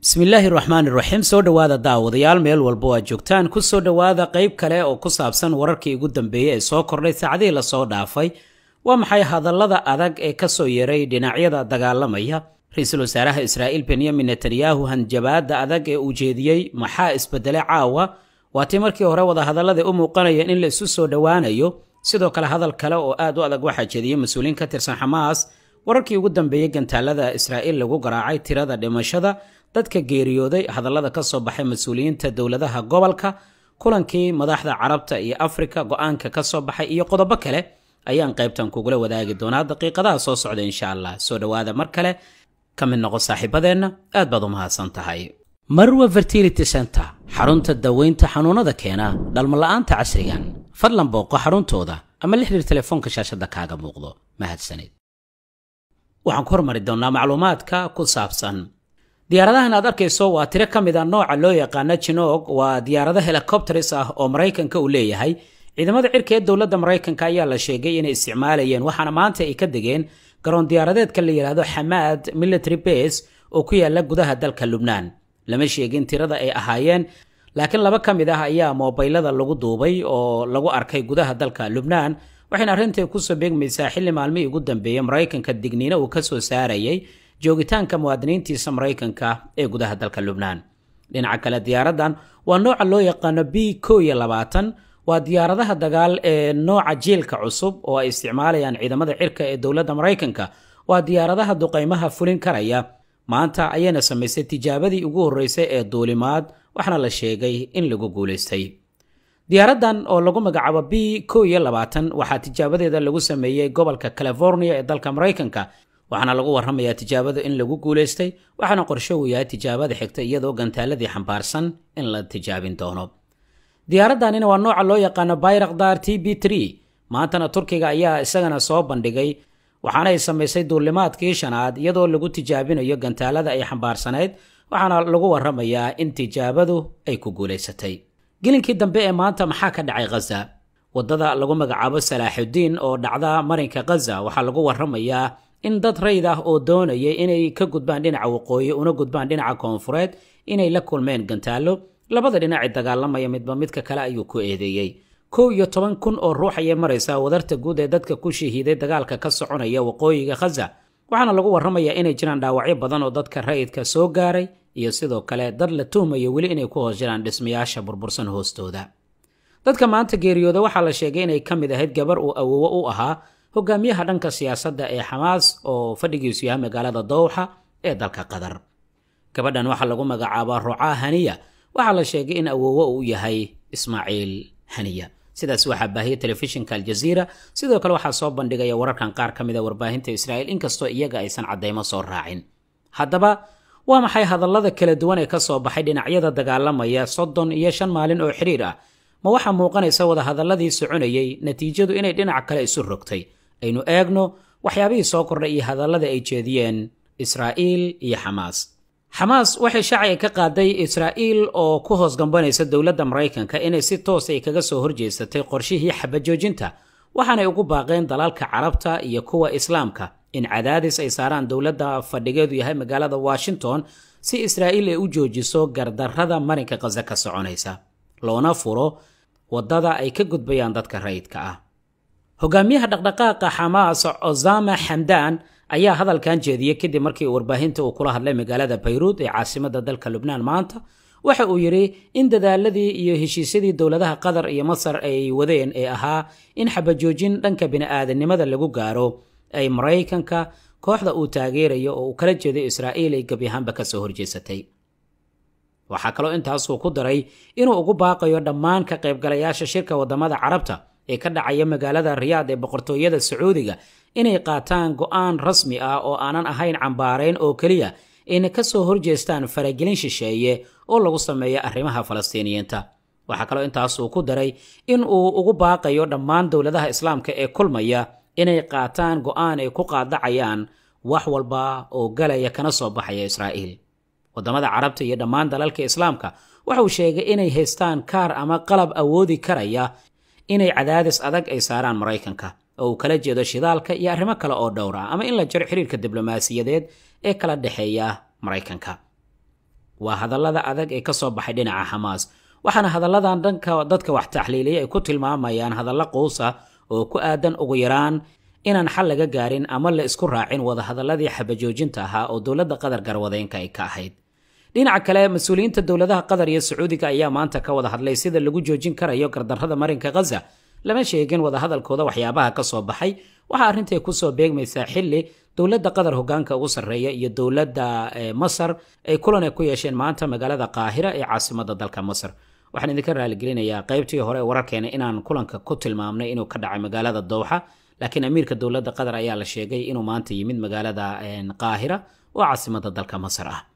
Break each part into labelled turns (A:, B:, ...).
A: bismillaahi raxmaan iraxiim soo dhowaada daawadayaal meel walba oo aad joogtaan ku soo dhowaada qayb kale oo ku saabsan wararkii ugu dambeeyey ee soo kordhay saacadihii lasoo dhaafay waa maxay hadallada adag ee ka soo yeeray dhinacyada dagaalamaya ra-iisul wasaaraha israa'iil benyamin netanyahu hanjabaadda adag ee uu jeediyey maxaa isbedele caawa waa tii markii hore wadahadallada u muuqanaya in la isu soo dhowaanayo sidoo kale hadal kale oo aad u adag waxaa jeediyey mas uuliin ka tirsan xamaas wararkii ugu dambeeyey gantaalada israa'iil lagu garaacay tirada dhimashada dadka geeriyooday hadallada ka soo baxay mas-uuliyiinta dowladaha gobolka kulankii madaxda carabta iyo afrika go-aanka ka soo baxay iyo qodobo kale ayaan qaybtan kugula wadaagi doonaa daqiiqadaha soo socda insha allah soo dhowaada mar kale ka mid noqo saaxiibadeenna aad baad u mahadsan tahay marwa fertility center xarunta daweynta xanuunada keena dhalmola'aanta casrigan fadlan booqo xaruntooda ama la xiriir telefoonka shaashadda kaaga muuqdo mahadsanid waxaan ku hormari doonnaa macluumaadka ku saabsan diyaaradahan aad arkayso waa tiro ka mid a ah nooca loo yaqaana jinoog waa diyaarado helikobteris ah oo maraykanka uu leeyahay ciidamada cirka ee dowladda maraykanka ayaa la sheegay inay isticmaalayeen waxaana maanta ay ka degeen garoon diyaaradeedka la yidhaahdo xamaad military base oo ku yaalla gudaha dalka lubnaan lama sheegin tirada ay ahaayeen laakiin laba ka mid ah ayaa moobaylada lagu duubay oo lagu arkay gudaha dalka lubnaan waxayna arrintai kusoo beegmaysaa xilli maalmihii ugu dambeeyey maraykanka digniino uu ka soo saarayay joogitaanka muwaadiniintiisa maraykanka ee gudaha dalka lubnaan dhinaca kale diyaaradan waa nooca loo yaqaano b ko labaatan waa diyaaradaha dagaal ee nooca jiilka cusub oo ay isticmaalayaan ciidamada cirka ee dowladda maraykanka waa diyaaradaha duqeymaha fulin karaya maanta ayayna samaysay tijaabadii ugu horreysay ee duulimaad waxaana la sheegay in lagu guulaystay diyaaradan oo lagu magacaabo b ko labaatan waxaa tijaabadeeda lagu sameeyey gobolka california ee dalka maraykanka waxaana lagu warramayaa tijaabada in lagu guulaystay waxaana qorsho uu yahay tijaabada xigta iyadoo gantaaladii xambaarsan in la tijaabin doono diyaaraddanina waa nooca loo yaqaano bayraqdar t b maantana turkiga ayaa isagana soo bandhigay waxaana ay samaysay duulimaadkii shanaad iyadoo lagu tijaabinayo gantaalada ay xambaarsanayd waxaana lagu warramayaa in tijaabadu ay ku guulaysatay gelinkii dambe ee maanta maxaa ka dhacay khaza waddada lagu magacaabo salaaxuddiin oo dhacda marinka khaza waxaa lagu warramayaa in dad rayid ah oo doonayay inay ka gudbaan dhinaca waqooyi una gudbaan dhinaca koonfureed inay la kulmeen gantaalo labada dhinaci dagaalamaya midba midka kale ayuu ku eedeeyey kow iyo toban kun oo ruux ayay maraysaa wadarta guud ee dadka ku shahiiday dagaalka ka soconaya waqooyiga khaza waxaana lagu warramayaa inay jiraan dhaawacyo badan oo dadka rayidka soo gaaray iyo sidoo kale dad la tuhmayo weli inay ku hoos jiraan dhismayaasha burbursan hoostooda dadka maanta geeriyooda waxaa la sheegay inay ka mid ahayd gabar uu awowo u ahaa hogaamiyaha dhanka siyaasadda ee xamaas oo fadhigiisu yahay magaalada dowxa ee dalka qatar gabadhan waxaa lagu magacaaba rucaa haniya waxaa la sheegay in awoowo uu yahay ismaaciil haniya sidaas waxaa baahiyay telefishinka aljaziira sidoo kale waxaa soo bandhigaya wararkan qaar ka mid a ah warbaahinta israa'iil inkastoo iyaga aysan caddaymo soo raacin haddaba waa maxay hadallada kala duwan ee ka soo baxay dhinacyada dagaalamaya soddon iyo shan maalin oo xidhiir ah ma waxaa muuqanaysa wadahadalladii soconayay natiijadu inay dhinac kale isu rogtay aynu eegno waxyaabihii soo kordhay iyo hadallada ay jeediyeen israa'iil iyo xamaas xamaas waxay shaaciga ka qaaday israa'iil oo ku hoos gambanaysa dowladda maraykanka inay si toos ay kaga soo horjeysatay qorshihii xabajoojinta waxaanay ugu baaqeen dalalka carabta iyo kuwa islaamka in cadaadis ay saaraan dowladda fadhigeedu yahay magaalada washington si israa'iil ay u joojiso gardarrada marinka qase ka soconaysa loona furo waddada ay ka gudbayaan dadka rayidka ah hogaamiyaha dhaqdhaqaaqa xamaas osama xamdan ayaa hadalkan jeediyey kadib markii warbaahinta uu kula hadlay magaalada bayruud ee caasimada dalka lubnaan maanta waxa uu yidhi in dadaaladii iyo heshiisyadii dowladaha qatar iyo masar ay wadeen ee ahaa in xabajoojin dhanka bini'aadanimada lagu gaaro ay maraykanka kooxda uu taageerayo oo uu kala jeeday israa'iil ay gebi ahaanba soo horjeesatay waxaa kaloo intaasuu ku daray inuu ugu baaqayo dhammaan ka qaybgalayaasha shirka waddamada carabta ee ka dhacaya magaalada riyaad ee boqortooyada sacuudiga inay qaataan go'aan rasmi ah oo aanan ahayn cambaareyn oo keliya ayna ka soo horjeestaan faragelin shisheeye oo lagu sameeya arrimaha falastiiniyiinta waxaa kaloo intaas uu ku daray in uu ugu baaqayo dhammaan dowladaha islaamka ee kulmaya inay qaataan go'aan ay ku qaadacayaan wax walba oo galaya kana soo baxaya israa'iil waddamada carabta iyo dhammaan dalalka islaamka uu sheegay inay haystaan kaar ama qalab awoodi karaya inay cadaadis adag ay saaraan maraykanka oo uu kala jeedo shidaalka iyo arrimo kale oo dhowra ah ama in la jaro xiriirka diblomaasiyadeed ee kala dhexeeya maraykanka waa hadallada adag ee ka soo baxay dhinaca xamaas waxaana hadalladan dhanka dadka wax taxliiliya ay ku tilmaamayaan hadallo quusa oo ku aadan ugu yaraan inaan xal laga gaarin ama la isku raacin wada hadalladii xabajoojinta ahaa oo dowladda qatar garwadeenka ay ka ahayd dhinaca kale mas-uuliyiinta dowladaha qatar iyo sacuudiga ayaa maanta ka wada hadlay sida lagu joojin karayo gardarrada marinka khaza lama sheegin wadahadalkooda waxyaabaha ka soo baxay waxaa arrintai kusoo beegmaysaa xilli dowladda qatar hogaanka ugu sarreeya iyo dowladda eh, masar ay kulan ay ku yeesheen maanta magaalada qaahira ee caasimadda dalka masar waxaan idinka raaligelinayaa qaybtii hore wararkeena inaan kulanka ku tilmaamnay inuu ka dhacay magaalada dowxa laakiin amiirka dowladda qatar ayaa la sheegay inuu maanta yimid magaalada eh, qaahira oo caasimadda dalka masar ah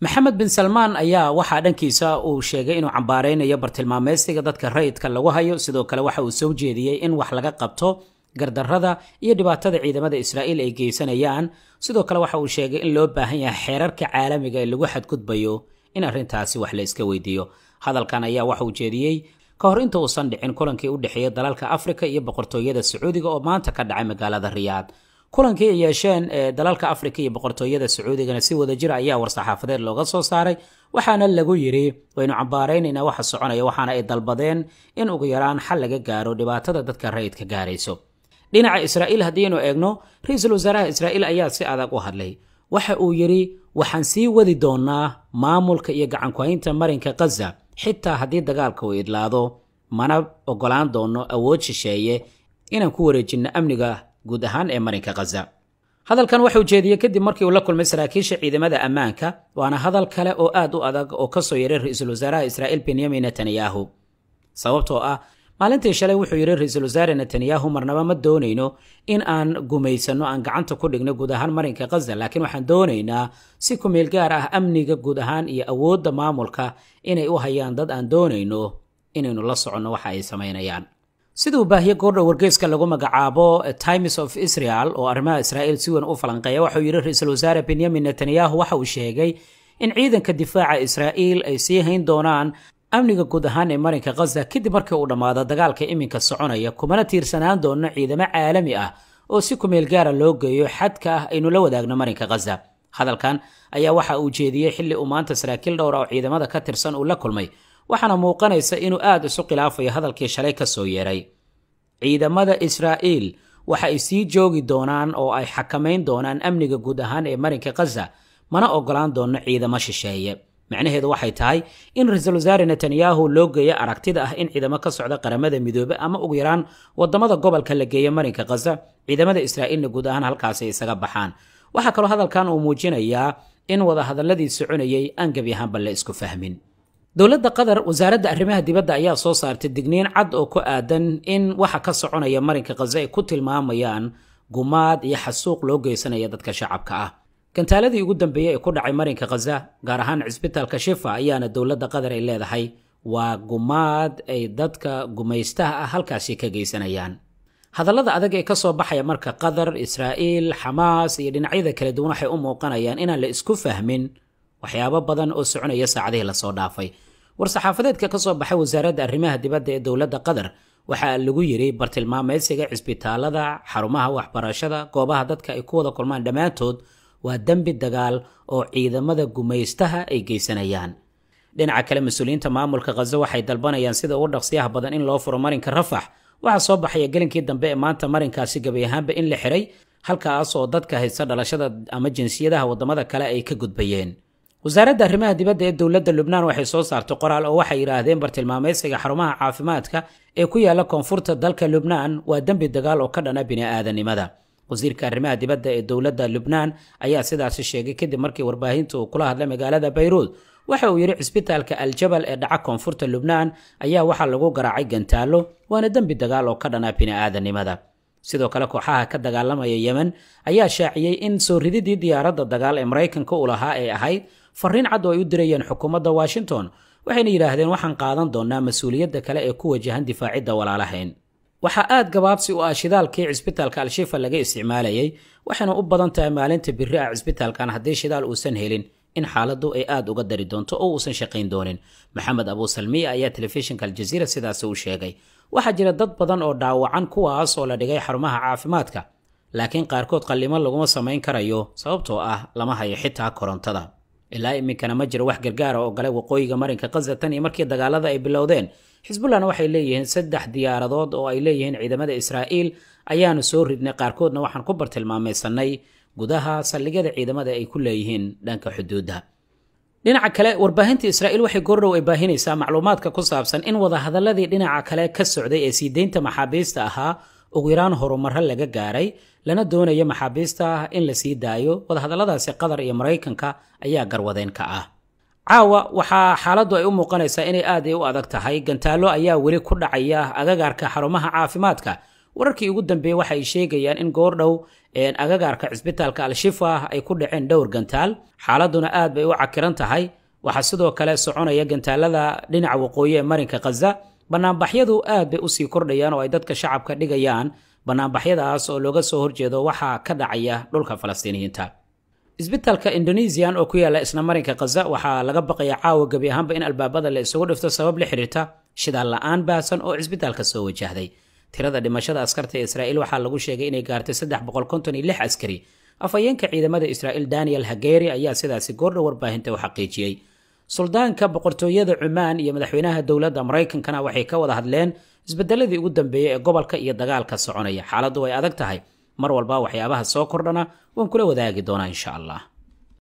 A: maxamed bin salmaan ayaa waxaa dhankiisa uu sheegay inuu cambaaraynayo bartilmaameysiga dadka rayidka lagu hayo sidoo kale waxa uu soo jeediyey in wax laga qabto gardarrada iyo dhibaatada ciidamada israa'iil ay geysanayaan sidoo kale waxa uu sheegay in loo baahan yahay xeerarka caalamiga ee lagu xadgudbayo in arrintaasi wax la iska weydiiyo hadalkan ayaa waxa uu jeediyey ka hor inta uusan dhicin kulankii u dhexeeya dalalka afrika iyo boqortooyada sacuudiga oo maanta ka dhacay magaalada riyaad kulankii yeesheen ee dalalka afrika iyo boqortooyada sacuudigana si wadajira ah ayaa war-saxaafadeed looga soo saaray waxaana lagu yidhi waynu cambaaraynaynaa waxa soconaya waxaana ay dalbadeen in ugu yaraan xal laga gaaro dhibaatada dadka rayidka gaarayso dhinaca israa'iil haddiinu eegno ra-iisul wasaaraha israa'iil ayaa si adag u hadlay waxa uu yidhi waxaan sii wadi doonaa maamulka iyo gacankuhaynta marinka khaza xitaa haddii dagaalka uu idlaado mana ogolaan doono awood shisheeye inaan ku wareejinno amniga guud ahaan ee marinka ghaza hadalkan waxuu jeediyey kadib markii uu la kulmay saraakiisha ciidamada ammaanka waana hadal kale oo aad u adag oo ka soo yaray ra-iisul wasaaraha israa'iil benyamin netanyahu sababtoo ah maalintii shalay wuxuu yidhi ra-iisul wasaare netanyahu marnaba ma doonayno in aan gumaysanno aan gacanta ku dhigno guud ahaan marinka khaza laakiin waxaan doonaynaa si ku gaar ah amniga guud ahaan iyo awoodda maamulka inay u hayaan dad aan doonayno inaynu la soconno waxa ay samaynayaan siduu baahiye goordhow wargeyska lagu magacaabo eh, times of israel oo arrimaha israa'iil si weyn u falanqeeya waxauu yidhi ra-iisul wasaare benyamin netanyahu waxa uu sheegay in ciidanka difaaca israa'iil ay sii hayn doonaan amniga guud ahaan ee marinka khaza kadib markii uu dhammaado dagaalka iminka soconaya kumana tiirsanaan doonno ciidamo caalami ah oo si kumeel gaara ah loo geeyo xadka ah aynu la wadaagno marinka khaza hadalkan ayaa waxa uu jeediyey xilli uu maanta saraakiil dhowra ah oo ciidamada ka tirsan uu la kulmay waxaana muuqanaysa inuu aad isu khilaafayo hadalkii shalay ka soo yeeray ciidamada israa'iil waxa sii joogi doonaan oo ay xakamayn doonaan amniga guud ahaan ee marinka khaza mana ogolaan doono ciidamo shisheeye macnaheedu waxay tahay in ra-iisul wasaare netanyahu loo geeyo aragtida ah in ciidamo ka socda qaramada midoobe ama ugu yaraan wadamada gobolka la geeyo marinka khaza ciidamada israa'iilna guud ahaan halkaasay isaga baxaan waxaa kaloo hadalkan uu muujinayaa in wadahadaladii soconayay aan gebi ahaanba la isku fahmin dowladda qatar wasaaradda arrimaha dibadda ayaa soo saartay digniin cad oo ku aadan in waxa ka soconaya marinka khaza ay ku tilmaamayaan gumaad iyo xasuuq loo geysanaya dadka shacabka ah gantaaladii ugu dambeeyey ee ku dhacay marinka khaza gaar ahaan cisbitaalka shifa ayaana dowladda qatar ay leedahay waa gumaad ay dadka gumaystaha ah halkaasi ka geysanayaan hadallada adag ee ka soo baxaya marka qatar israa'iil xamaas iyo dhinacyada kala duwan waxay u muuqanayaan inaan la isku fahmin waxyaabo badan oo soconaya saacadihii lasoo dhaafay war-saxaafadeedka ka soo baxay wasaaradda arrimaha dibadda ee dowladda qatar waxaa lagu yiri bartilmaameysiga cisbitaalada xarumaha waxbarashada goobaha dadka ay ku wada kulmaan dhammaantood waa dembi dagaal oo ciidamada gumaystaha ay geysanayaan dhinaca kale mas-uuliyiinta maamulka khazo waxay dalbanayaan sida ugu dhaqsiyaha badan in loo furo marinka rafax waxaa soo baxaya gelinkii dambe ee maanta marinkaasi gebi ahaanba in la xiray halkaas oo dadka haysta dhalashada ama jinsiyadaha waddamada kale ay ka gudbayeen wasaaradda arrimaha dibadda ee dowladda lubnaan waxay soo saartay qoraal oo waxay yidhaahdeen bartilmaameysiga xarumaha caafimaadka ee ku yaala koonfurta dalka lubnaan waa dembi dagaal oo ka dhana bini'aadanimada wasiirka arrimaha dibadda ee dowladda lubnaan ayaa sidaasi sheegay kadib markii warbaahinta uu kula hadlay magaalada bayruud waxa uu yidhi cisbitaalka aljabal ee dhaca koonfurta lubnaan ayaa waxaa lagu garaacay gantaallo waana dembi dagaal oo ka dhana bini'aadanimada sidoo kale kooxaha ka dagaalamaya yemen ayaa shaaciyey in soo rididii diyaaradda dagaal ee maraykanka u lahaa ee ahayd fariin cad oo ay u dirayeen xukuumadda washington waxayna yidhaahdeen waxaan qaadan doonnaa mas-uuliyadda kale ee ku wajahan difaacidda walaalahayn waxaa aad gabaabsi u ah shidaalkii cisbitaalka al-shifa laga isticmaalayay waxayna u badan tahay maalinta biri ah cisbitaalkan haddii shidaal uusan helin in xaaladdu ay aad uga dari doonto oo uusan shaqayn doonin maxamed abuusalmiya ayaa telefishinka aljaziira sidaasi u sheegay waxaa jira dad badan oo dhaawacan kuwaas oo la dhigay xarumaha caafimaadka laakiin qaarkood qallimo laguma samayn karayo sababtoo ah lama hayo xitaa korontada ilaa iminkana ma jiro wax gargaara ah oo gale waqooyiga marinka khaza tan iyo markii dagaalada ay bilowdeen xisbullahna waxay leeyihiin saddex diyaaradood oo ay leeyihiin ciidamada israa'iil ayaanu soo ridnay qaarkoodna waxaan ku bartilmaamaysanay gudaha saldhigyada ciidamada ay ku leeyihiin dhanka xuduudda dhinaca kale warbaahinta israa'iil waxay goordhow ay baahinaysaa macluumaadka ku saabsan in wadahadaladii dhinaca kale ka socday ee sii deynta maxaabiista ahaa ugu yaraan horumaro laga gaaray lana doonayo maxaabiista ah in la sii daayo wadahadalladaasi qatar iyo maraykanka ayaa garwadeen ah caawa waxaa xaaladdu ay u muuqanaysaa inay aad ay u adag tahay gantaallo ayaa weli ku dhacaya agagaarka xarumaha caafimaadka wararkii ugu dambeeyey waxa ay sheegayaan in goor dhow agagaarka cisbitaalka al-shifa ay ku dhaceen dhowr gantaal xaaladduna aad bay u cakiran tahay waxaa sidoo kale soconaya gantaalada dhinaca waqooyi ee marinka khaza banaanbaxyadu aad bay usii kordhayaan oo ay dadka shacabka dhigayaan banaanbaxyadaas oo looga soo horjeedo waxaa ka dhacaya dhulka falastiiniyiinta isbitaalka indonesian oo ku yaala isla marinka khaza waxaa laga baqayaa caawa gebi ahaanba in albaabada la isugu dhifto sabab la xidhiirta shidaal la'aan baahsan oo isbitaalka soo wajahday tirada dhimashada askarta ee israa'iil waxaa lagu sheegay inay gaartay askari afhayeenka ciidamada israa'iil daniel hageri ayaa sidaasi goordha warbaahinta u xaqiijiyey suldaanka boqortooyada cumaan iyo madaxweynaha dowladda maraykankana waxay ka wada hadleen isbedeladii ugu dambeeyey ee gobolka iyo dagaalka soconaya xaaladdu way adag tahay mar walba waxyaabaha soo kordhana waan kula wadaagi doonaa insha allah